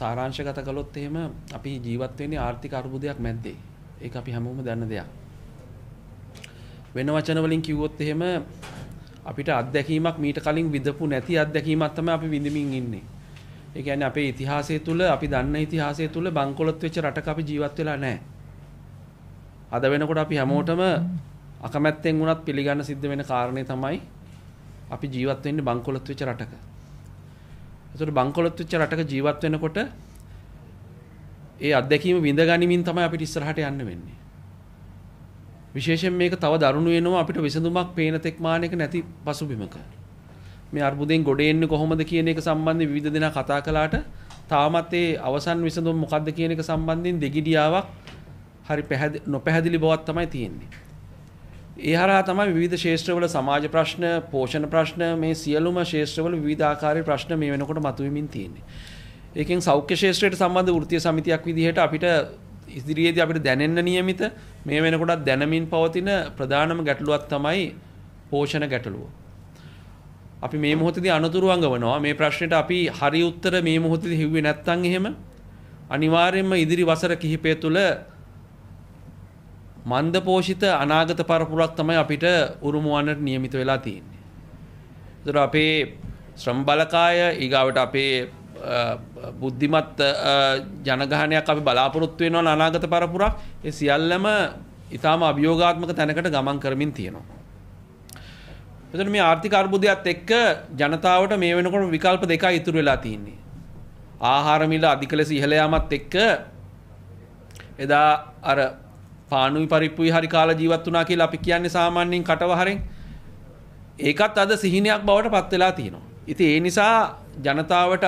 සාරාංශගත කළොත් එහෙම අපි ජීවත් වෙන්නේ ආර්ථික අර්බුදයක් මැද්දේ. ඒක අපි හැමෝම දන්න දෙයක්. වෙන වචන වලින් කිව්වොත් එහෙම අපිට අත්දැකීමක් මීට කලින් විඳපු නැති අත්දැකීමක් තමයි අපි විඳමින් ඉන්නේ. ඒ කියන්නේ අපේ ඉතිහාසය තුළ අපි දන්න ඉතිහාසය තුළ බංකොලොත් වෙච්ච රටක අපි ජීවත් වෙලා නැහැ. අද වෙනකොට අපි හැමෝටම අකමැත්තෙන් වුණත් පිළිගන්න සිද්ධ වෙන කාරණේ තමයි අපි ජීවත් වෙන්නේ බංකොලොත් වෙච්ච රටක. එතකොට බංකොලොත් වෙච්ච රටක ජීවත් වෙනකොට ඒ අත්දැකීම විඳ ගනිමින් තමයි අපිට ඉස්සරහට යන්න වෙන්නේ. විශේෂයෙන් මේක තව දරුණු වෙනවා අපිට විසඳුමක් පේන තෙක් මානෙක නැති පසුබිමක. මේ අර්බුදයෙන් ගොඩ එන්නේ කොහොමද කියන එක සම්බන්ධව විවිධ දෙනා කතා කළාට තාමත් ඒ අවසන් විසඳුම මොකක්ද කියන එක සම්බන්ධයෙන් දෙගිඩියාවක් හරි නොපැහැදිලි බවක් තමයි තියෙන්නේ. ඒ හරහා තමයි විවිධ ශේෂත්‍රවල සමාජ ප්‍රශ්න, පෝෂණ ප්‍රශ්න මේ සියලුම ශේෂත්‍රවල විවිධාකාරයේ ප්‍රශ්න මේ වෙනකොට මතුවෙමින් තියෙන්නේ. ඒකෙන් සෞඛ්‍ය ශේෂ්ත්‍රයට සම්බන්ධ වෘත්තීය සමිතියක් විදිහට අපිට ඉදිරියේදී අපිට දැනෙන්න නියමිත මේ වෙනකොටත් දැනමින් පවතින ප්‍රධානම ගැටලුවක් තමයි පෝෂණ ගැටලුව. අපි මේ මොහොතේදී අනතුරු අඟවනවා මේ ප්‍රශ්නෙට අපි හරි උත්තර මේ මොහොතේදී හිව්වේ නැත්නම් එහෙම අනිවාර්යයෙන්ම ඉදිරි වසර කිහිපය තුළ මන්දපෝෂිත අනාගත පරපුරක් තමයි අපිට උරුමුවන්නට නියමිත වෙලා තියෙන්නේ. ඒතර අපේ ශ්‍රම බලකාය ඊගාවට අපේ බුද්ධිමත් ජනගහනයක් අපි බලාපොරොත්තු වෙනවා අනාගත පරපුරක් ඒ සියල්ලම ඊටාම අභියෝගාත්මක තැනකට ගමන් කරමින් තියෙනවා. එතකොට මේ ආර්ථික අර්බුදයත් එක්ක ජනතාවට මේ වෙනකොට විකල්ප දෙකයි ඉතුරු වෙලා තියෙන්නේ. ආහාර මිල අධික ලෙස ඉහළ යාමත් එක්ක එදා අර පානුයි පරිප්පුයි හරි කාලා ජීවත් වුණා කියලා අපි කියන්නේ සාමාන්‍යයෙන් කටවහරෙන් ඒකත් අද සිහිනයක් බවට පත් වෙලා තියෙනවා. ඉතින් ඒ නිසා ජනතාවට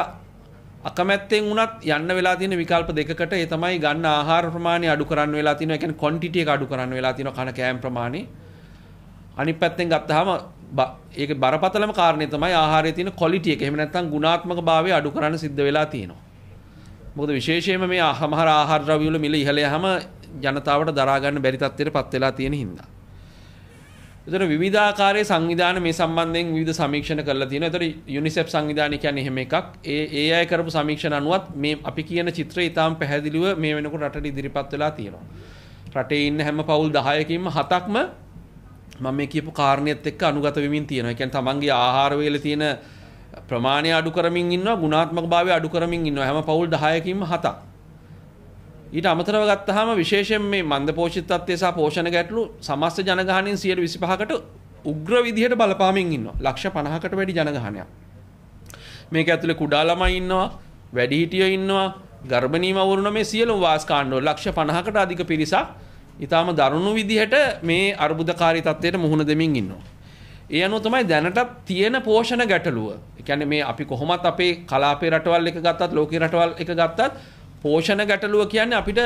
අකමැත්තෙන් වුණත් යන්න වෙලා තියෙන විකල්ප දෙකකට ඒ තමයි ගන්න ආහාර ප්‍රමාණය අඩු කරන්න වෙලා තියෙනවා. ඒ කියන්නේ quantity එක අඩු කරන්න වෙලා තියෙනවා කන කෑම ප්‍රමාණය. අනිත් පැත්තෙන් ගත්තාම ඒක බරපතලම කාරණය තමයි ආහාරයේ තියෙන quality එක. එහෙම නැත්නම් ගුණාත්මක භාවය අඩු කරන්න සිද්ධ වෙලා තියෙනවා. මොකද විශේෂයෙන්ම මේ සමහර ආහාර ද්‍රව්‍ය වල මිල ඉහළ යහම ජනතාවට දරාගන්න බැරි තත්ත්වයට පත් වෙලා තියෙන හින්දා. එතකොට විවිධාකාරයේ සංවිධාන මේ සම්බන්ධයෙන් විවිධ සමීක්ෂණ කරලා තියෙනවා. එතකොට UNICEF සංවිධානය කියන්නේ එහෙම එකක්. ඒ ඒ අය කරපු සමීක්ෂණ අනුවත් මේ අපි කියන චිත්‍රය ඊටාම් පැහැදිලිව මේ වෙනකොට රටට ඉදිරිපත් වෙලා තියෙනවා. රටේ ඉන්න හැම පවුල් 10කින්ම හතක්ම මම මේ කියපු කාරණියත් එක්ක අනුගත වෙමින් තියෙනවා. ඒ කියන්නේ තමන්ගේ ආහාර වේල තියෙන ප්‍රමාණය අඩු කරමින් ඉන්නවා, ගුණාත්මක භාවය අඩු කරමින් ඉන්නවා. හැම පවුල් 10කින්ම හතක්. ඊට අමතරව ගත්තහම විශේෂයෙන් මේ මන්ද පෝෂිතත්වය සහ පෝෂණ ගැටලු සමස්ත ජනගහනයෙන් 125කට උග්‍ර විදිහට බලපාමින් ඉන්නවා. ලක්ෂ 50කට වැඩි ජනගහනයක්. මේක ඇතුලේ කුඩා ළමයි ඉන්නවා, වැඩිහිටියෝ ඉන්නවා, ගර්භණී මවුරුන මේ සියලුම වාස් කාණ්ඩවල ලක්ෂ 50කට අධික පිරිසක් ඊටාම දරුණු විදිහට මේ අර්බුදකාරී තත්ත්වයට මුහුණ දෙමින් ඉන්නවා. ඒ අනුව තමයි දැනටත් තියෙන පෝෂණ ගැටලුව. ඒ කියන්නේ මේ අපි කොහොමත් අපේ කලාපේ රටවල් එක ගත්තත්, ලෝකේ රටවල් එක ගත්තත් පෝෂණ ගැටලුව කියන්නේ අපිට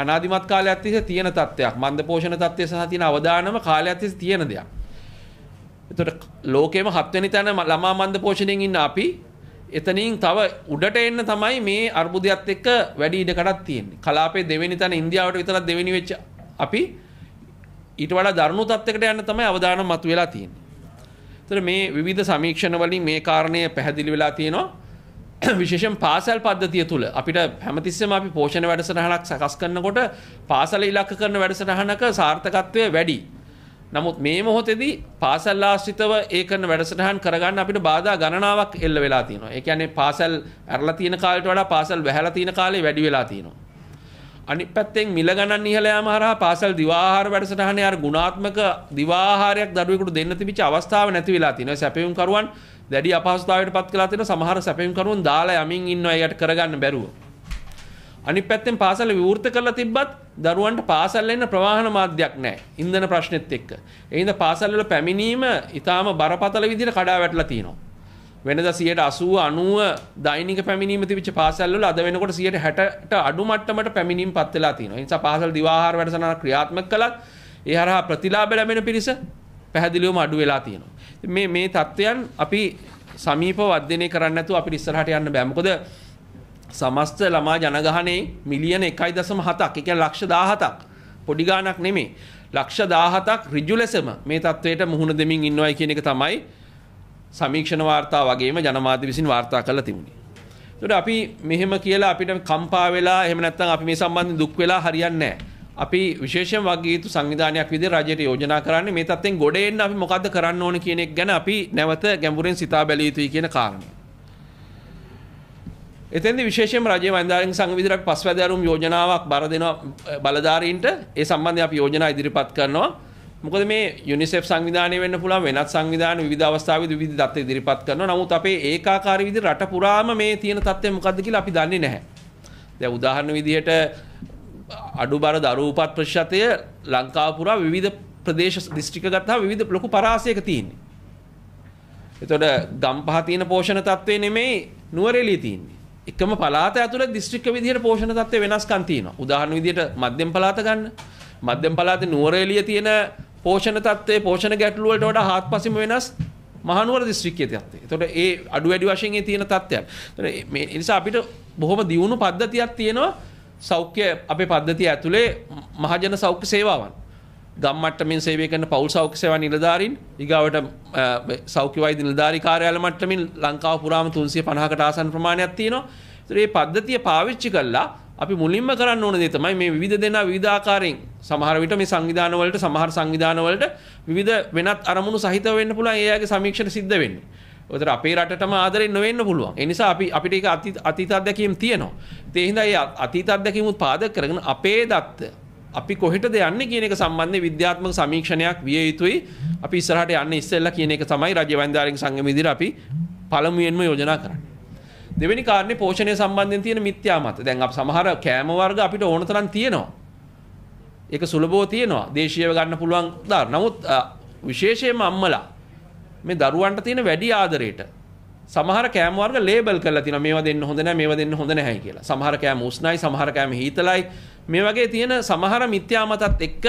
අනාදිමත් කාලයක් තිස්සේ තියෙන තත්ත්වයක්. මන්ද පෝෂණ තත්ත්වය සහ තියෙන අවදානම කාලයක් තිස්සේ තියෙන දෙයක්. එතකොට ලෝකෙම හත්වෙනි තැන ළමා මන්ද පෝෂණයෙන් ඉන්න අපි එතනින් තව උඩට එන්න තමයි මේ අර්බුදයත් එක්ක වැඩි ඉඩකඩක් තියෙන්නේ. කලාපයේ දෙවෙනි තැන ඉන්දියාවට විතරක් දෙවෙනි වෙච්ච අපි ඊට වඩා දරුණු තත්යකට යන්න තමයි අවදානම මතුවලා තියෙන්නේ. එතකොට මේ විවිධ සමීක්ෂණ වලින් මේ කාරණය පැහැදිලි වෙලා තියෙනවා. විශේෂෙන් පාසල් පද්ධතිය තුළ අපිට හැමතිස්සම අපි පෝෂණ වැඩසටහනක් සකස් කරනකොට පාසල ඉලක්ක කරන වැඩසටහනක සාර්ථකත්වය වැඩි. නමුත් මේ මොහොතේදී පාසල් ආශ්‍රිතව ඒ කරන වැඩසටහන් කරගන්න අපිට බාධා ගණනාවක් එල්ල වෙලා තියෙනවා. ඒ කියන්නේ පාසල් ඇරලා තියෙන කාලයට වඩා පාසල් වැහැලා තියෙන කාලේ වැඩි වෙලා තියෙනවා. අනිත් පැත්තෙන් මිල ගණන් ඉහළ යාම හරහා පාසල් දිවාආහාර වැඩසටහනේ අර ගුණාත්මක දිවාආහාරයක් දරුවෙකුට දෙන්න තිබිච්ච අවස්ථාව නැති වෙලා තියෙනවා. සැපයුම් කරුවන් දැඩි අපහසුතාවයට පත් කළා තියෙන සමහර සැපයුම්කරුවන් දාලා යමින් ඉන්නවා ඒකට කරගන්න බැරුව. අනිත් පැත්තෙන් පාසල විවෘත කරලා තිබ්බත් දරුවන්ට පාසල් එන්න ප්‍රවාහන මාධ්‍යයක් නැහැ. ඉන්ධන ප්‍රශ්නෙත් එක්ක. ඒ හින්දා පාසල් වල පැමිණීම ඊටාම බරපතල විදිහට කඩා වැටලා තියෙනවා. වෙනදා 80 90 දෛනික පැමිණීම තිබිච්ච පාසල් වල අද වෙනකොට 60ට අඩු මට්ටමට පැමිණීම් පත් වෙලා තියෙනවා. ඒ නිසා පාසල් දිවාහාර වැඩසටහන ක්‍රියාත්මක කළත් ඒ හරහා ප්‍රතිලාභ ලැබෙන පිරිස පැහැදිලිවම අඩු වෙලා තියෙනවා. මේ මේ தත්වයන් අපි සමීප වර්ධනය කරන්න නැතුව අපිට ඉස්සරහට යන්න බෑ. මොකද සමස්ත ළමා ජනගහනයේ මිලියන 1.7ක්, ඒ කියන්නේ ලක්ෂ 17ක් පොඩි ගාණක් නෙමෙයි. ලක්ෂ 17ක් ඍජු ලෙසම මේ தത്വයට මුහුණ දෙමින් ඉන්නවයි කියන එක තමයි සමීක්ෂණ වාර්තා වගේම ජනමාධ්‍ය විසින් වාර්තා කරලා තිබුණේ. ඒකට අපි මෙහෙම කියලා අපිට කම්පා වෙලා එහෙම නැත්නම් අපි මේ සම්බන්ධයෙන් දුක් වෙලා හරියන්නේ නැහැ. අපි විශේෂයෙන් වගේ යුතු සංවිධානයක් විදිහට රජයට යෝජනා කරන්නේ මේ තත්ත්වෙන් ගොඩ එන්න අපි මොකද්ද කරන්න ඕන කියන එක ගැන අපි නැවත ගැඹුරෙන් සිතා බැලිය යුතුයි කියන කාරණය. එතෙන්දී විශේෂයෙන්ම රජයේ වන්දාරින් සංඝ විදිහට අපි පස්වැදෑරුම් යෝජනාවක් බර දෙනවා බලධාරීන්ට ඒ සම්බන්ධයෙන් අපි යෝජනා ඉදිරිපත් කරනවා. මොකද මේ යුනිසෙෆ් සංවිධානය වෙන්න පුළුවන් වෙනත් සංවිධාන විවිධ අවස්ථාවේදී විවිධ தත් ඉදිරිපත් කරනවා. නමුත් අපේ ඒකාකාරී විදිහට රට පුරාම මේ තියෙන தත්ත්වය මොකද්ද කියලා අපි දන්නේ නැහැ. දැන් උදාහරණ විදිහට අඩු බර දරූපත් ප්‍රශ්තය ලංකාපුරා විවිධ ප්‍රදේශ දිස්ට්‍රික ගත්තා විධ ලොකු පරාසයක තියන්නේ. එතොට ගම්පහ තියෙන පෝෂණ තත්වය නෙමෙයි නුවරෙලී තියන්නේ. එකම පලාත ඇතුළ දිස්ත්‍රික විදිහට පෝෂණ තත්වය වෙනස්කම් තියෙනවා. උදාහරණ විදිහට මධ්‍යම පලාත ගන්න. මධ්‍යම පලාතේ නුවරඑළිය තියෙන පෝෂණ තත්ත්වයේ පෝෂණ ගැටලු වලට වඩා හාත්පසින්ම වෙනස් මහනුවර දිස්ත්‍රික්කයේ තත්ත්වය. එතකොට ඒ අඩු වැඩි වශයෙන් ඒ තියෙන තත්ත්වයන්. එතකොට මේ නිසා අපිට බොහොම දියුණු පද්ධතියක් තියෙනවා සෞඛ්‍ය අපේ පද්ධතිය ඇතුලේ මහජන සෞඛ්‍ය සේවාවන් ගම්මට්ටමින් සේවය කරන පවුල් සෞඛ්‍ය සේවා නිලධාරීන් ඊගාවට සෞඛ්‍ය වෛද්‍ය නිලධාරී කාර්යාල මට්ටමින් ලංකාව පුරාම 350කට ආසන්න ප්‍රමාණයක් තියෙනවා. ඒතර මේ පද්ධතිය පාවිච්චි කළා අපි මුලින්ම කරන්න ඕන දේ තමයි මේ විවිධ දෙනා විවිධාකාරයෙන් සමහර විට මේ සංවිධාන වලට සමහර සංවිධාන වලට විවිධ වෙනත් අරමුණු සහිතව වෙන්න පුළුවන් ඒ ආගේ සමීක්ෂණ සිද්ධ වෙන්නේ. ඔතන අපේ රටටම ආදරෙන් නොවෙන්න පුළුවන්. ඒ නිසා අපි අපිට ඒක අතීත අත්දැකීම් තියෙනවා. ඒ හින්දා ඒ අතීත අත්දැකීමුත් පාදක කරගෙන අපේ දත්ත අපි කොහෙටද යන්නේ කියන එක සම්බන්ධයෙන් විද්‍යාත්මක සමීක්ෂණයක් විය යුතුයි. අපි ඉස්සරහට යන්නේ ඉස්සෙල්ලා කියන එක තමයි රජ වන්දාරින් සංගම ඉදිරියට අපි පළමුවෙන්ම යෝජනා කරන්නේ. දෙවෙනි කාරණේ පෝෂණය සම්බන්ධයෙන් තියෙන මිත්‍යා මත. දැන් අප සමහර කෑම වර්ග අපිට ඕන තරම් තියෙනවා. ඒක සුලභව තියෙනවා. දේශීයව ගන්න පුළුවන් උදාහරණ. නමුත් විශේෂයෙන්ම අම්මලා මේ දරුවන්ට තියෙන වැඩි ආදරයට සමහර කෑම වර්ග ලේබල් කරලා තියෙනවා මේවා දෙන්න හොඳ නැහැ මේවා දෙන්න හොඳ නැහැයි කියලා. සමහර කෑම උෂ්ණයි, සමහර කෑම හීතලයි. මේ වගේ තියෙන සමහර මිත්‍යාමතත් එක්ක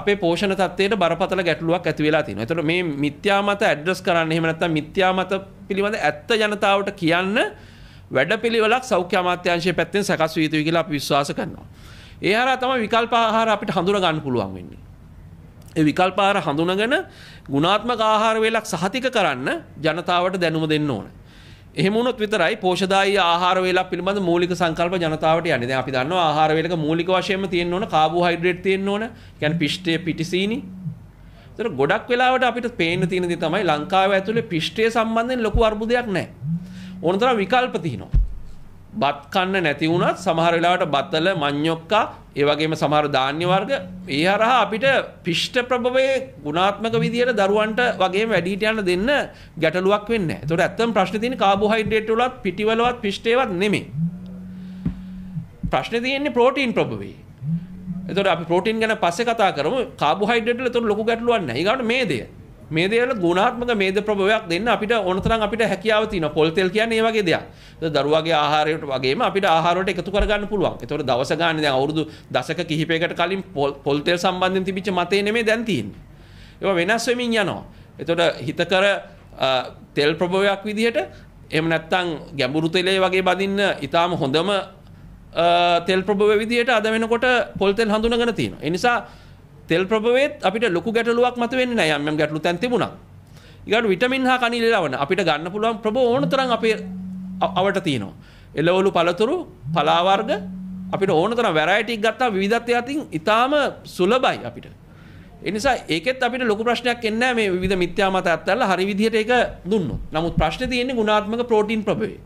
අපේ පෝෂණ තත්ත්වයට බරපතල ගැටලුවක් ඇති වෙලා තියෙනවා. ඒතකොට මේ මිත්‍යාමත ඇඩ්‍රස් කරන්න එහෙම නැත්නම් මිත්‍යාමත පිළිබඳ ඇත්ත ජනතාවට කියන්න වැඩපිළිවෙලක් සෞඛ්‍ය අමාත්‍යාංශයේ පැත්තෙන් සකස් වී යුතුයි කියලා අපි විශ්වාස කරනවා. ඒ හරහා තමයි විකල්ප ආහාර අපිට හඳුනා ගන්න පුළුවන් වෙන්නේ. විකල්පාර හඳුනගෙන ගුණාත්මක ආහාර වේලක් සහතික කරන්න ජනතාවට දැනුම දෙන්න ඕන. එහෙම වුණොත් විතරයි පෝෂදායී ආහාර වේලක් පිළිබඳ මූලික සංකල්ප ජනතාවට යන්නේ. දැන් අපි දන්නවා ආහාර වේලක මූලික වශයෙන්ම තියෙන්න ඕන කාබෝහයිඩ්‍රේට් තියෙන්න ඕන. කියන්නේ පිෂ්ඨය පිටිසීනි. ඒතර ගොඩක් වෙලාවට අපිට පේන්න තියෙන දේ තමයි ලංකාව ඇතුලේ පිෂ්ඨය සම්බන්ධයෙන් ලොකු අර්බුදයක් නැහැ. ඕනතරම් විකල්ප තියෙනවා. බත් කන්න නැති වුණත් සමහර වෙලාවට බතල මඤ්ඤොක්කා ඒ වගේම සමහර ධාන්‍ය වර්ග ඒ හරහා අපිට පිෂ්ඨ ප්‍රභවයේ ගුණාත්මක විදියට දරුවන්ට වගේම වැඩිහිට යන දෙන්න ගැටලුවක් වෙන්නේ නැහැ. ඒතකොට ඇත්තම ප්‍රශ්නේ තියෙන්නේ කාබෝහයිඩ්‍රේට් වලත් පිටිවලවත් පිෂ්ඨේවත් නෙමෙයි. ප්‍රශ්නේ තියෙන්නේ ප්‍රෝටීන් ප්‍රභවයේ. එතකොට අපි ප්‍රෝටීන් ගැන පස්සේ කතා කරමු කාබෝහයිඩ්‍රේට් වල එතකොට ලොකු ගැටලුවක් නැහැ. ඊගාට මේ දේ මේ දේවල් ගුණාත්මක මේද ප්‍රභවයක් දෙන්න අපිට ඕනතරම් අපිට හැකියාව තියෙනවා. පොල් තෙල් කියන්නේ ඒ වගේ දෙයක්. දරුවාගේ ආහාරයට වගේම අපිට ආහාරවලට එකතු කරගන්න පුළුවන්. ඒතකොට දවස ගන්න දැන් අවුරුදු දශක කිහිපයකට කලින් පොල් තෙල් සම්බන්ධයෙන් තිබිච්ච මතය නෙමෙයි දැන් තියෙන්නේ. ඒවා වෙනස් වෙමින් යනවා. ඒතකොට හිතකර තෙල් ප්‍රභවයක් විදිහට එහෙම නැත්නම් ගැඹුරු තෙලේ වගේ බඳින්න ඊටාම හොඳම තෙල් ප්‍රභව විදිහට අද වෙනකොට පොල් තෙල් හඳුනගෙන තියෙනවා. ඒ නිසා තෙල් ප්‍රභවයේත් අපිට ලොකු ගැටලුවක් මතුවෙන්නේ නැහැ යම් යම් ගැටලු තැන් තිබුණා. ඊගාට විටමින් හා කනීල ලවණ අපිට ගන්න පුළුවන් ප්‍රභව ඕන තරම් අපේ අවට තියෙනවා. එළවලු පළතුරු, පලා වර්ග අපිට ඕන තරම් වැරයිටි එකක් ගත්තා විවිධත්වය අතින් ඊටාම සුලභයි අපිට. ඒ නිසා ඒකෙත් අපිට ලොකු ප්‍රශ්නයක් එන්නේ නැහැ මේ විවිධ මිත්‍යා මත අත්හැරලා හරි විදිහට ඒක දුන්නොත්. නමුත් ප්‍රශ්නේ තියෙන්නේ ගුණාත්මක ප්‍රෝටීන් ප්‍රභවයේ.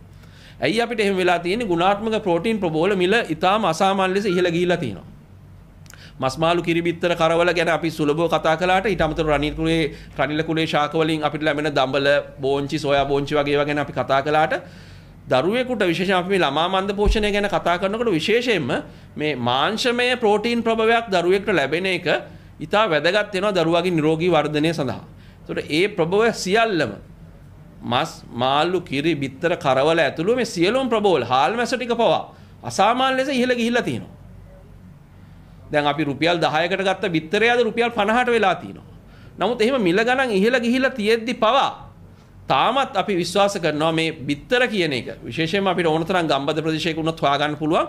ඇයි අපිට එහෙම වෙලා තියෙන්නේ ගුණාත්මක ප්‍රෝටීන් ප්‍රභවවල මිල ඊටාම අසාමාන්‍ය ලෙස ඉහළ ගිහිලා තියෙනවා. මස්මාළු කිරිබිත්තර කරවල ගැන අපි සුලබෝ කතා කළාට ඊට අමතරව රනිල්කුලේ රනිල්කුලේ ශාක වලින් අපිට ලැබෙන දඹල බෝංචි සෝයා බෝංචි වගේ ඒවා ගැන අපි කතා කළාට දරුවෙකුට විශේෂ අපි මේ ළමා මන්ද පෝෂණය ගැන කතා කරනකොට විශේෂයෙන්ම මේ මාංශමය ප්‍රෝටීන් ප්‍රභවයක් දරුවෙක්ට ලැබෙන එක ඉතා වැදගත් වෙනවා දරුවාගේ නිරෝගී වර්ධනය සඳහා. ඒතකොට ඒ ප්‍රභවය සියල්ලම මස් මාළු කිරි බිත්තර කරවල ඇතුළු මේ සියලුම ප්‍රභවවල හාල්මැස ටික පවා අසාමාන්‍ය ලෙස ඉහළ ගිහිල්ලා තියෙනවා. දැන් අපි රුපියල් 10කට ගත්ත බිත්තරය අද රුපියල් 50ට වෙලා තියෙනවා. නමුත් එහෙම මිල ගණන් ඉහළ ගිහිලා තියෙද්දි පවා තාමත් අපි විශ්වාස කරනවා මේ බිත්තර කියන එක. විශේෂයෙන්ම අපිට ඕනතරම් ගම්බද ප්‍රදේශයක උනත් හොයාගන්න පුළුවන්.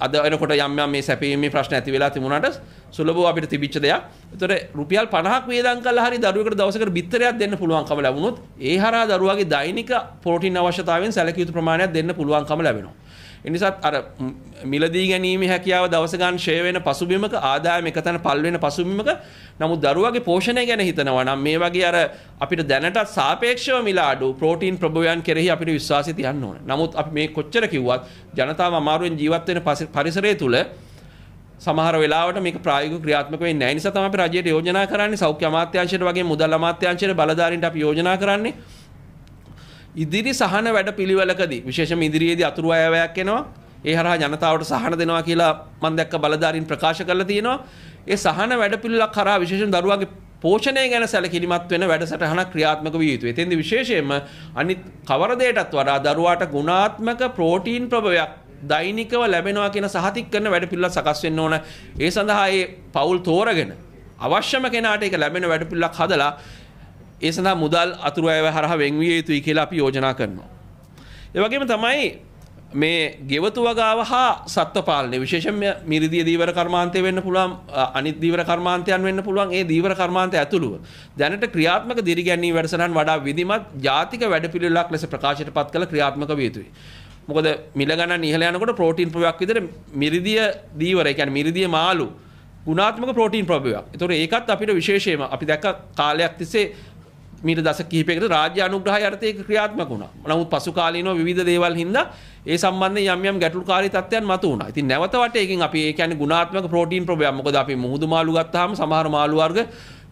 අද එනකොට යම් යම් මේ සැපීමේ ප්‍රශ්න ඇති වෙලා තිබුණාට සුලභව අපිට තිබිච්ච දෙයක්. ඒතර රුපියල් 50ක් වේදම් කළා හරි දරුවෙකුට දවසකට බිත්තරයක් දෙන්න පුළුවන්කම ලැබුණොත් ඒ හරහා දරුවාගේ දෛනික ප්‍රෝටීන් අවශ්‍යතාවයෙන් සැලකිය යුතු ප්‍රමාණයක් දෙන්න පුළුවන්කම ලැබෙනවා. එනිසාත් අර මිලදී ගැනීම හැකියාව දවස ගන්න ෂය වෙන පසුබිමක ආදායම එකතන පල් වෙන පසුබිමක නමුත් දරුවාගේ පෝෂණය ගැන හිතනවා නම් මේ වගේ අර අපිට දැනට සාපේක්ෂව මිල අඩු ප්‍රෝටීන් ප්‍රභවයන් කෙරෙහි අපිට විශ්වාසය තියන්න ඕන. නමුත් අපි මේ කොච්චර කිව්වත් ජනතාව අමාරුවෙන් ජීවත් වෙන පරිසරය තුල සමහර වෙලාවට මේක ප්‍රායෝගික ක්‍රියාත්මක වෙන්නේ නැහැ. ඒ නිසා තමයි අපි රජයට යෝජනා කරන්නේ සෞඛ්‍ය අමාත්‍යාංශයට වගේ මුදල් අමාත්‍යාංශයට බලධාරීන්ට අපි යෝජනා කරන්නේ ඉදිරි සහන වැඩ පිළිවෙලකදී විශේෂම ඉදිරියේදී අතුරු අයවැයක් එනවා. ඒ හරහා ජනතාවට සහන දෙනවා කියලා මම දැක්ක බලධාරීන් ප්‍රකාශ කරලා තියෙනවා. ඒ සහන වැඩපිළිවෙලක් කරා විශේෂයෙන් දරුවාගේ පෝෂණය ගැන සැලකිලිමත් වෙන වැඩසටහනක් ක්‍රියාත්මක විය යුතුයි. එතෙන්දී විශේෂයෙන්ම අනිත් කවර දෙයකටත් වඩා දරුවාට ගුණාත්මක ප්‍රෝටීන් ප්‍රභවයක් දෛනිකව ලැබෙනවා කියන සහතික කරන වැඩපිළිවෙල සකස් වෙන්න ඕන. ඒ සඳහා ඒ පවුල් තෝරගෙන අවශ්‍යම කෙනාට ඒක ලැබෙන වැඩපිළිවෙලක් හදලා ඒ සඳහා මුදල් අතුරු අයව හරහා වෙන්විය යුතුයි කියලා අපි යෝජනා කරනවා. ඒ වගේම තමයි මේ ගෙවතු වගාව හා සත්ව පාලනය විශේෂයෙන්ම මිරිදිය දීවර කර්මාන්තය වෙන්න පුළුවන් අනිත් දීවර කර්මාන්තයන් වෙන්න පුළුවන් ඒ දීවර කර්මාන්ත ඇතුළුව දැනට ක්‍රියාත්මක දිරිගැන්වීම් වැඩසටහන් වඩා විධිමත් ජාතික වැඩපිළිවෙලක් ලෙස ප්‍රකාශයට පත් කළ ක්‍රියාත්මක විය යුතුයි. මොකද මිල ගණන් ඉහළ යනකොට ප්‍රෝටීන් ප්‍රවයක් විතර මිරිදිය දීවර ඒ කියන්නේ මිරිදිය මාළු ගුණාත්මක ප්‍රෝටීන් ප්‍රවයක්. ඒතොර ඒකත් අපිට විශේෂයෙන්ම අපි දැක්ක කාලයක් තිස්සේ මීට දස කිහිපයකට රාජ්‍ය අනුග්‍රහය යටතේ ක්‍රියාත්මක වුණා. නමුත් පසු කාලීනව විවිධ දේවල් හින්දා ඒ සම්බන්ධයෙන් යම් යම් ගැටලුකාරී තත්ත්වයන් මතු වුණා. ඉතින් නැවත වටේකින් අපි ඒ කියන්නේ ගුණාත්මක ප්‍රෝටීන් ප්‍රභාවය. මොකද අපි මුහුදු මාළු ගත්තාම සමහර මාළු වර්ග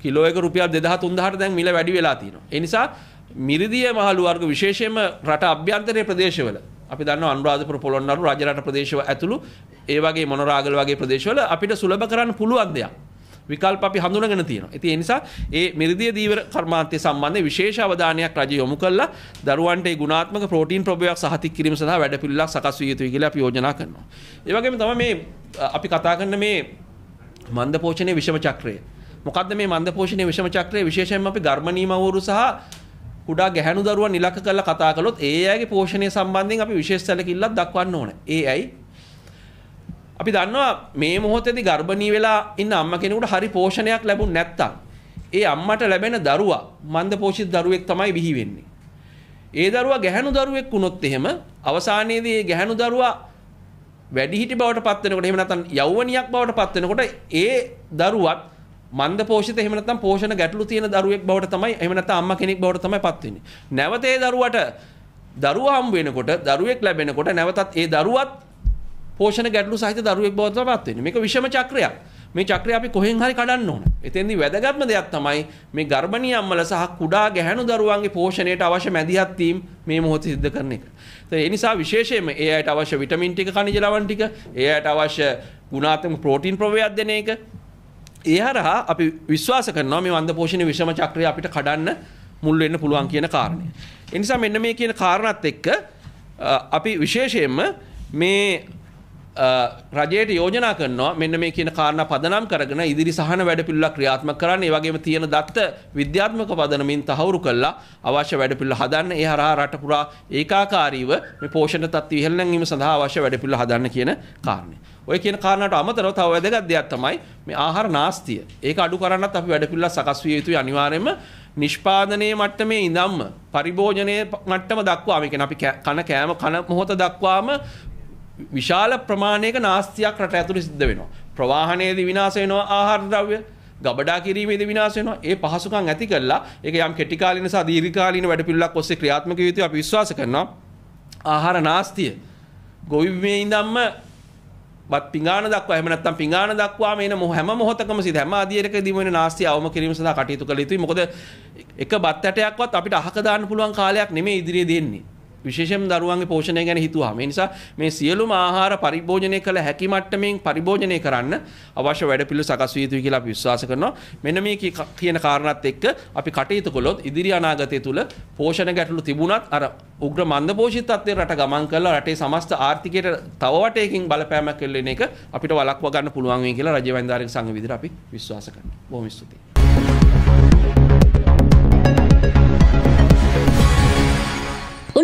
කිලෝ එක රුපියල් 2000 3000ට දැන් මිල වැඩි වෙලා තියෙනවා. ඒ නිසා මිරිදිය මාළු වර්ග විශේෂයෙන්ම රට අභ්‍යන්තරයේ ප්‍රදේශවල අපි දන්නවා අනුරාධපුර පොළොන්නරු රජරට ප්‍රදේශව ඇතුළු ඒ වගේ මොනරාගල වගේ ප්‍රදේශවල අපිට සුලභ කරන්න පුළුවන් දෙයක්. විකල්ප අපි හඳුනගෙන තියෙනවා. ඉතින් ඒ නිසා ඒ මිරිදිය දීවර කර්මාන්තය සම්බන්ධයෙන් විශේෂ අවධානයක් රජය යොමු කළා දරුවන්ට ඒ ගුණාත්මක ප්‍රෝටීන් ප්‍රභවයක් සහතික කිරීම සඳහා වැඩපිළිවෙලක් සකස් විය යුතුයි කියලා අපි යෝජනා කරනවා. ඒ වගේම තමයි මේ අපි කතා කරන මේ මන්ද පෝෂණයේ විෂම චක්‍රය. මොකද්ද මේ මන්ද පෝෂණයේ විෂම චක්‍රය විශේෂයෙන්ම අපි ගර්මණීමවරු සහ කුඩා ගැහැණු දරුවන් ඉලක්ක කරලා කතා කළොත් ඒ අයගේ පෝෂණය සම්බන්ධයෙන් අපි විශේෂ සැලකිල්ලක් දක්වන්න ඕනේ. ඒ ඇයි අපි දන්නවා මේ මොහොතේදී ගර්භණී වෙලා ඉන්න අම්මා කෙනෙකුට හරි පෝෂණයක් ලැබුණ නැත්තම් ඒ අම්මට ලැබෙන දරුවා මන්දපෝෂිත දරුවෙක් තමයි බිහි වෙන්නේ. ඒ දරුවා ගැහණු දරුවෙක් වුණොත් එහෙම අවසානයේදී ඒ ගැහණු දරුවා වැඩිහිටි බවට පත් වෙනකොට එහෙම නැත්නම් යෞවනියක් බවට පත් වෙනකොට ඒ දරුවත් මන්ද පෝෂිත එහෙම නැත්නම් පෝෂණ ගැටලු තියෙන දරුවෙක් බවට තමයි එහෙම නැත්නම් අම්මා කෙනෙක් බවට තමයි පත් වෙන්නේ. නැවත ඒ දරුවට දරුවා හම්බ වෙනකොට දරුවෙක් ලැබෙනකොට නැවතත් ඒ දරුවත් පෝෂණ ගැටලු සහිත දරුවෙක් බවට පත් වෙන්නේ. මේක විෂම චක්‍රයක්. මේ චක්‍රය අපි කොහෙන් හරි කඩන්න ඕන. එතෙන්දි වැදගත්ම දෙයක් තමයි මේ ගර්භණී අම්මල සහ කුඩා ගැහැණු දරුවන්ගේ පෝෂණයට අවශ්‍ය මැදිහත් වීම මේ මොහොතේ සිද්ධ කරන එක. ඒ නිසා විශේෂයෙන්ම ඒ අයට අවශ්‍ය විටමින් ටික, ඛනිජ ලවණ ටික, ඒ අයට අවශ්‍ය ගුණාත්මක ප්‍රෝටීන් ප්‍රවේයක් දෙන එක. ඒ හරහා අපි විශ්වාස කරනවා මේ වන්ද පෝෂණ විෂම චක්‍රය අපිට කඩන්න මුල් වෙන්න පුළුවන් කියන කාරණය. ඒ නිසා මෙන්න මේ කියන කාරණාත් එක්ක අපි විශේෂයෙන්ම මේ රජයට යෝජනා කරනවා මෙන්න මේ කියන කාරණා පදනම් කරගෙන ඉදිරි සහන වැඩපිළිවෙළක් ක්‍රියාත්මක කරන්න. ඒ වගේම තියෙන දත්ත විද්‍යාත්මක පදනමින් තහවුරු කරලා අවශ්‍ය වැඩපිළිවෙළ හදන්න. ඒ හරහා රට පුරා ඒකාකාරීව මේ පෝෂණ තත්ත්ව ඉහළ නැංවීම සඳහා අවශ්‍ය වැඩපිළිවෙළ හදන්න කියන කාරණේ. ඔය කියන කාරණාට අමතරව තව වැදගත් දෙයක් තමයි මේ ආහාර නාස්තිය. ඒක අඩු කරන්නත් අපි වැඩපිළිවෙළ සකස් විය යුතුයි අනිවාර්යයෙන්ම. නිෂ්පාදනයේ මට්ටමේ ඉඳන්ම පරිභෝජනයේ මට්ටම දක්වාම ඒ කියන්නේ අපි කන කෑම කන මොහොත දක්වාම විශාල ප්‍රමාණයක නාස්තියක් රට ඇතුළේ සිද්ධ වෙනවා. ප්‍රවාහනයේදී විනාශ වෙනවා ආහාර ද්‍රව්‍ය, ගබඩා කිරීමේදී විනාශ වෙනවා. ඒ පහසුකම් ඇති කළා. ඒක යම් කෙටි කාලීන සහ දීර්ඝ කාලීන වැඩපිළිවෙලක් ඔස්සේ ක්‍රියාත්මක විය යුතුයි අපි විශ්වාස කරනවා. ආහාර නාස්තිය ගොවිබිමේ ඉඳන්ම බත් පිඟාන දක්වා එහෙම නැත්නම් පිඟාන දක්වා මේන හැම මොහොතකම සිට හැම අධීරකදීම වෙන නාස්ති අවම කිරීම සඳහා කටයුතු කළ යුතුයි. මොකද එක බත් ඇටයක්වත් අපිට අහක දාන්න පුළුවන් කාලයක් නෙමෙයි ඉදිරියේ දෙන්නේ. විශේෂම දරුවන්ගේ පෝෂණය ගැන හිතුවාම. ඒ නිසා මේ සියලුම ආහාර පරිභෝජනය කළ හැකි මට්ටමින් පරිභෝජනය කරන්න අවශ්‍ය වැඩපිළිවෙළ සකස් විය යුතුයි කියලා අපි විශ්වාස කරනවා. මෙන්න මේ කියන කාරණාත් එක්ක අපි කටයුතු කළොත් ඉදිරි අනාගතය තුළ පෝෂණ ගැටලු තිබුණත් අර උග්‍ර මන්දපෝෂිතත්වයේ රට ගමන් කරලා රටේ සමස්ත ආර්ථිකයට තව වටයකින් බලපෑමක් කෙරෙන එක අපිට වළක්වා ගන්න පුළුවන් වෙයි කියලා රජේ වන්දාරික සංඝ විදිහට අපි විශ්වාස කරනවා. බොහොම ස්තුතියි.